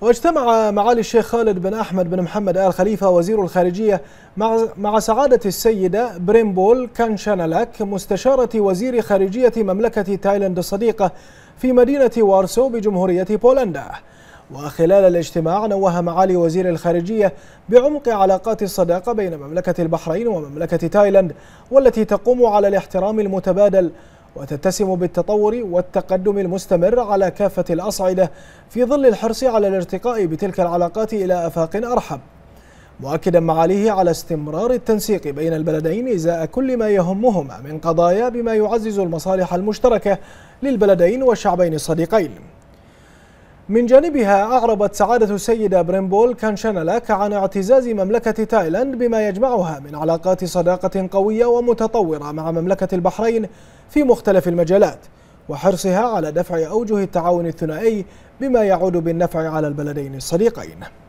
واجتمع معالي الشيخ خالد بن أحمد بن محمد آل خليفة وزير الخارجية مع, مع سعادة السيدة بريمبول كانشانالاك مستشارة وزير خارجية مملكة تايلاند الصديقة في مدينة وارسو بجمهورية بولندا وخلال الاجتماع نوه معالي وزير الخارجية بعمق علاقات الصداقة بين مملكة البحرين ومملكة تايلاند والتي تقوم على الاحترام المتبادل وتتسم بالتطور والتقدم المستمر على كافة الأصعدة في ظل الحرص على الارتقاء بتلك العلاقات إلى آفاق أرحب مؤكدا معاليه على استمرار التنسيق بين البلدين إزاء كل ما يهمهما من قضايا بما يعزز المصالح المشتركة للبلدين والشعبين الصديقين من جانبها أعربت سعادة السيدة بريمبول كانشانلاك عن اعتزاز مملكة تايلاند بما يجمعها من علاقات صداقة قوية ومتطورة مع مملكة البحرين في مختلف المجالات وحرصها على دفع أوجه التعاون الثنائي بما يعود بالنفع على البلدين الصديقين